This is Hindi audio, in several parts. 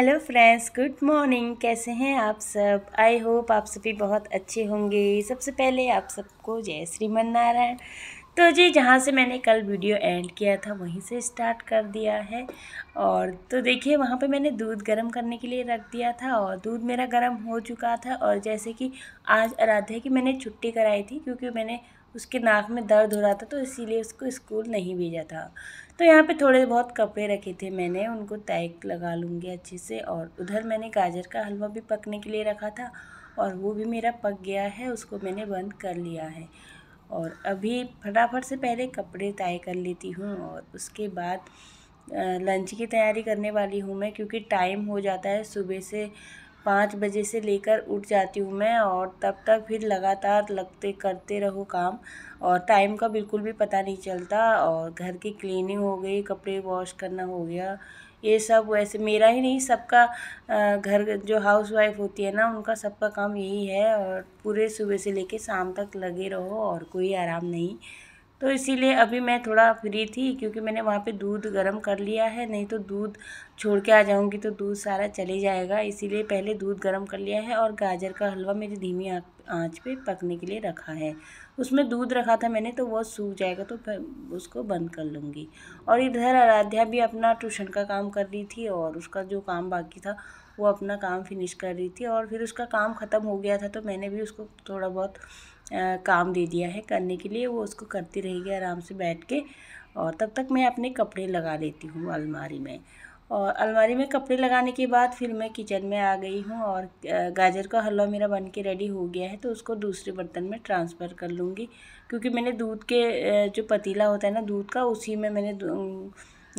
हेलो फ्रेंड्स गुड मॉर्निंग कैसे हैं आप सब आई होप आप सभी बहुत अच्छे होंगे सबसे पहले आप सबको जय श्री नारायण तो जी जहाँ से मैंने कल वीडियो एंड किया था वहीं से स्टार्ट कर दिया है और तो देखिए वहाँ पे मैंने दूध गर्म करने के लिए रख दिया था और दूध मेरा गर्म हो चुका था और जैसे कि आज आराध्या की मैंने छुट्टी कराई थी क्योंकि मैंने उसके नाक में दर्द हो रहा था तो इसीलिए उसको स्कूल नहीं भेजा था तो यहाँ पे थोड़े बहुत कपड़े रखे थे मैंने उनको तैक लगा लूँगी अच्छे से और उधर मैंने गाजर का हलवा भी पकने के लिए रखा था और वो भी मेरा पक गया है उसको मैंने बंद कर लिया है और अभी फटाफट से पहले कपड़े तय कर लेती हूँ और उसके बाद लंच की तैयारी करने वाली हूँ मैं क्योंकि टाइम हो जाता है सुबह से पाँच बजे से लेकर उठ जाती हूँ मैं और तब तक फिर लगातार लगते करते रहो काम और टाइम का बिल्कुल भी पता नहीं चलता और घर की क्लीनिंग हो गई कपड़े वॉश करना हो गया ये सब वैसे मेरा ही नहीं सबका घर जो हाउस वाइफ होती है ना उनका सबका काम यही है और पूरे सुबह से लेके शाम तक लगे रहो और कोई आराम नहीं तो इसीलिए अभी मैं थोड़ा फ्री थी क्योंकि मैंने वहाँ पे दूध गर्म कर लिया है नहीं तो दूध छोड़ के आ जाऊँगी तो दूध सारा चले जाएगा इसीलिए पहले दूध गर्म कर लिया है और गाजर का हलवा मेरी धीमी आँच पे पकने के लिए रखा है उसमें दूध रखा था मैंने तो वो सूख जाएगा तो उसको बंद कर लूँगी और इधर आराध्या भी अपना ट्यूशन का काम कर रही थी और उसका जो काम बाकी था वो अपना काम फिनिश कर रही थी और फिर उसका काम ख़त्म हो गया था तो मैंने भी उसको थोड़ा बहुत काम दे दिया है करने के लिए वो उसको करती रहेगी आराम से बैठ के और तब तक मैं अपने कपड़े लगा लेती हूँ अलमारी में और अलमारी में कपड़े लगाने के बाद फिर मैं किचन में आ गई हूँ और गाजर का हलवा मेरा बन के रेडी हो गया है तो उसको दूसरे बर्तन में ट्रांसफ़र कर लूँगी क्योंकि मैंने दूध के जो पतीला होता है ना दूध का उसी में मैंने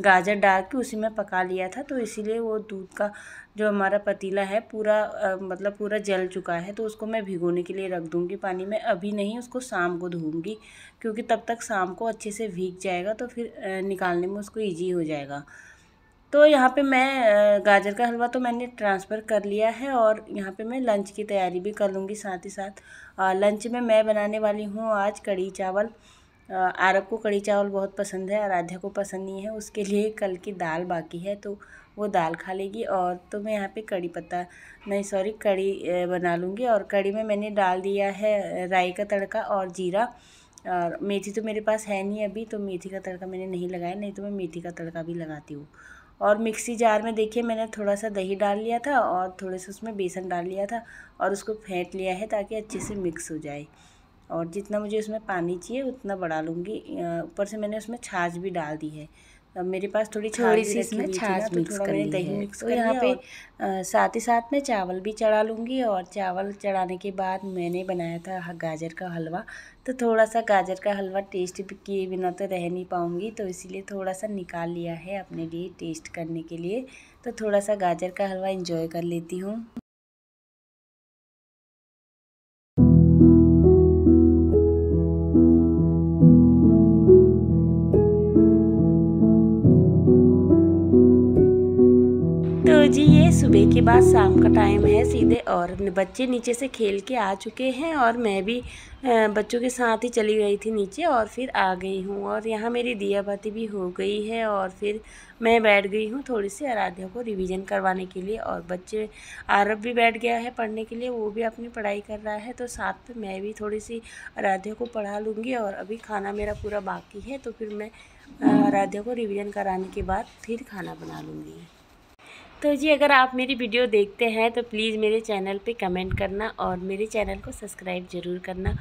गाजर डाल के उसी में पका लिया था तो इसीलिए वो दूध का जो हमारा पतीला है पूरा आ, मतलब पूरा जल चुका है तो उसको मैं भिगोने के लिए रख दूँगी पानी में अभी नहीं उसको शाम को धोऊँगी क्योंकि तब तक शाम को अच्छे से भीग जाएगा तो फिर निकालने में उसको ईजी हो जाएगा तो यहाँ पे मैं गाजर का हलवा तो मैंने ट्रांसफ़र कर लिया है और यहाँ पे मैं लंच की तैयारी भी कर लूँगी साथ ही साथ लंच में मैं बनाने वाली हूँ आज कड़ी चावल आरब को कड़ी चावल बहुत पसंद है आराध्या को पसंद नहीं है उसके लिए कल की दाल बाकी है तो वो दाल खा लेगी और तो मैं यहाँ पे कड़ी पत्ता नहीं सॉरी कड़ी बना लूँगी और कड़ी में मैंने डाल दिया है राई का तड़का और जीरा और मेथी तो मेरे पास है नहीं अभी तो मेथी का तड़का मैंने नहीं लगाया नहीं तो मैं मेथी का तड़का भी लगाती हूँ और मिक्सी जार में देखिए मैंने थोड़ा सा दही डाल लिया था और थोड़े से उसमें बेसन डाल लिया था और उसको फेंट लिया है ताकि अच्छे से मिक्स हो जाए और जितना मुझे उसमें पानी चाहिए उतना बढ़ा लूँगी ऊपर से मैंने उसमें छाछ भी डाल दी है अब मेरे पास थोड़ी थोड़ी सी इसमें छाछ तो मिक्स तो कर ली दही मिक्स और यहाँ पे साथ ही साथ में चावल भी चढ़ा लूँगी और चावल चढ़ाने के बाद मैंने बनाया था गाजर का हलवा तो थोड़ा सा गाजर का हलवा टेस्ट भी किए बिना तो रह नहीं पाऊँगी तो इसीलिए थोड़ा सा निकाल लिया है अपने लिए टेस्ट करने के लिए तो थोड़ा सा गाजर का हलवा इंजॉय कर लेती हूँ जी ये सुबह के बाद शाम का टाइम है सीधे और अपने बच्चे नीचे से खेल के आ चुके हैं और मैं भी बच्चों के साथ ही चली गई थी नीचे और फिर आ गई हूँ और यहाँ मेरी दिया बाती भी हो गई है और फिर मैं बैठ गई हूँ थोड़ी सी आराध्या को रिवीजन करवाने के लिए और बच्चे आरब भी बैठ गया है पढ़ने के लिए वो भी अपनी पढ़ाई कर रहा है तो साथ में मैं भी थोड़ी सी आराध्या को पढ़ा लूँगी और अभी खाना मेरा पूरा बाकी है तो फिर मैं आराध्या को रिविज़न कराने के बाद फिर खाना बना लूँगी तो जी अगर आप मेरी वीडियो देखते हैं तो प्लीज़ मेरे चैनल पे कमेंट करना और मेरे चैनल को सब्सक्राइब ज़रूर करना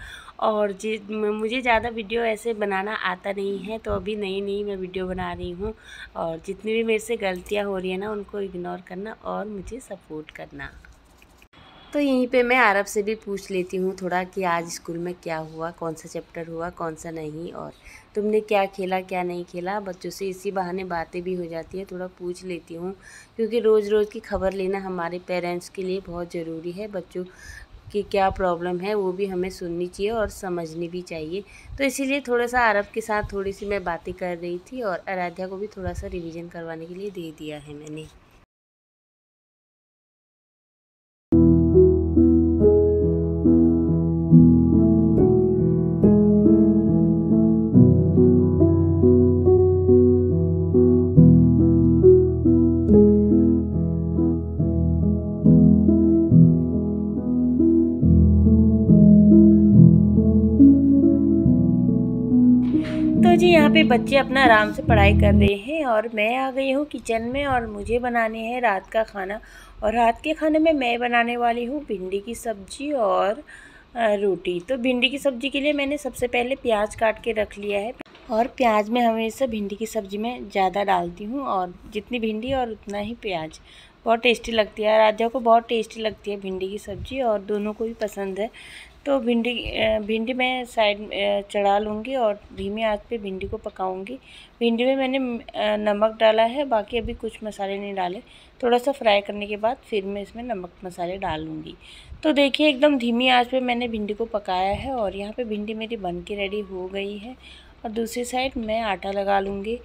और जी मुझे ज़्यादा वीडियो ऐसे बनाना आता नहीं है तो अभी नई नई मैं वीडियो बना रही हूँ और जितनी भी मेरे से गलतियाँ हो रही है ना उनको इग्नोर करना और मुझे सपोर्ट करना तो यहीं पे मैं अरब से भी पूछ लेती हूँ थोड़ा कि आज स्कूल में क्या हुआ कौन सा चैप्टर हुआ कौन सा नहीं और तुमने क्या खेला क्या नहीं खेला बच्चों से इसी बहाने बातें भी हो जाती है थोड़ा पूछ लेती हूँ क्योंकि रोज़ रोज़ की खबर लेना हमारे पेरेंट्स के लिए बहुत ज़रूरी है बच्चों कि क्या प्रॉब्लम है वो भी हमें सुननी चाहिए और समझनी भी चाहिए तो इसीलिए थोड़ा सा अरब के साथ थोड़ी सी मैं बातें कर रही थी और आराध्या को भी थोड़ा सा रिवीजन करवाने के लिए दे दिया है मैंने यहाँ पे बच्चे अपना आराम से पढ़ाई कर रहे हैं और मैं आ गई हूँ किचन में और मुझे बनाने हैं रात का खाना और रात के खाने में मैं बनाने वाली हूँ भिंडी की सब्ज़ी और रोटी तो भिंडी की सब्ज़ी के लिए मैंने सबसे पहले प्याज काट के रख लिया है और प्याज में हमेशा भिंडी की सब्ज़ी में ज़्यादा डालती हूँ और जितनी भिंडी और उतना ही प्याज बहुत टेस्टी लगती है राजा को बहुत टेस्टी लगती है भिंडी की सब्ज़ी और दोनों को भी पसंद है तो भिंडी भिंडी मैं साइड चढ़ा लूँगी और धीमी आंच पे भिंडी को पकाऊँगी भिंडी में मैंने नमक डाला है बाकी अभी कुछ मसाले नहीं डाले थोड़ा सा फ्राई करने के बाद फिर मैं इसमें नमक मसाले डाल लूँगी तो देखिए एकदम धीमी आंच पे मैंने भिंडी को पकाया है और यहाँ पे भिंडी मेरी बन के रेडी हो गई है और दूसरी साइड मैं आटा लगा लूँगी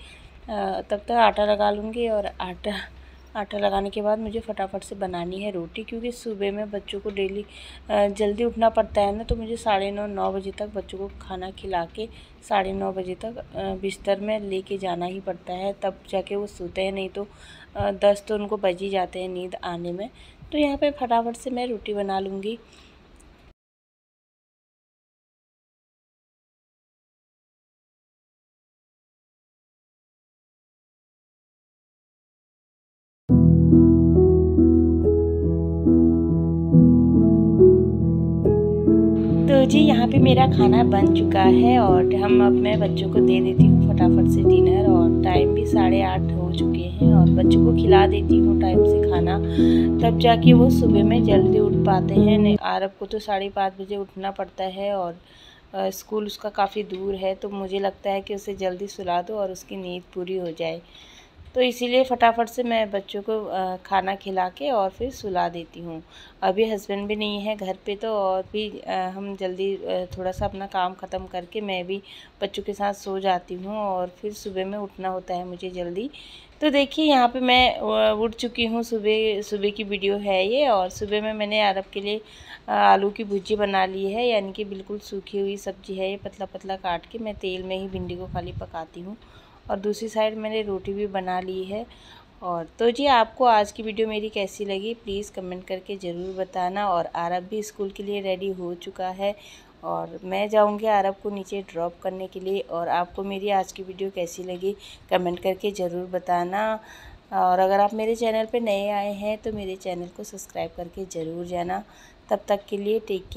तब तक आटा लगा लूँगी और आटा आटा लगाने के बाद मुझे फटाफट से बनानी है रोटी क्योंकि सुबह में बच्चों को डेली जल्दी उठना पड़ता है ना तो मुझे साढ़े नौ नौ बजे तक बच्चों को खाना खिला के साढ़े नौ बजे तक बिस्तर में लेके जाना ही पड़ता है तब जाके वो सोते हैं नहीं तो दस तो उनको बज ही जाते हैं नींद आने में तो यहाँ पर फटाफट से मैं रोटी बना लूँगी जी यहाँ पे मेरा खाना बन चुका है और हम अब मैं बच्चों को दे देती हूँ फटाफट से डिनर और टाइम भी साढ़े आठ हो चुके हैं और बच्चों को खिला देती हूँ टाइम से खाना तब जाके वो सुबह में जल्दी उठ पाते हैं आरब को तो साढ़े पाँच बजे उठना पड़ता है और स्कूल उसका काफ़ी दूर है तो मुझे लगता है कि उसे जल्दी सुला दो और उसकी नींद पूरी हो जाए तो इसीलिए फटाफट से मैं बच्चों को खाना खिला के और फिर सुला देती हूँ अभी हस्बैंड भी नहीं है घर पे तो और भी हम जल्दी थोड़ा सा अपना काम ख़त्म करके मैं भी बच्चों के साथ सो जाती हूँ और फिर सुबह में उठना होता है मुझे जल्दी तो देखिए यहाँ पे मैं उठ चुकी हूँ सुबह सुबह की वीडियो है ये और सुबह में मैंने अरब के लिए आलू की भुजी बना ली है यानी कि बिल्कुल सूखी हुई सब्जी है ये पतला पतला काट के मैं तेल में ही भिंडी को खाली पकाती हूँ और दूसरी साइड मैंने रोटी भी बना ली है और तो जी आपको आज की वीडियो मेरी कैसी लगी प्लीज़ कमेंट करके ज़रूर बताना और आरब भी स्कूल के लिए रेडी हो चुका है और मैं जाऊंगी आरब को नीचे ड्रॉप करने के लिए और आपको मेरी आज की वीडियो कैसी लगी कमेंट करके ज़रूर बताना और अगर आप मेरे चैनल पर नए आए हैं तो मेरे चैनल को सब्सक्राइब करके ज़रूर जाना तब तक के लिए टेक केयर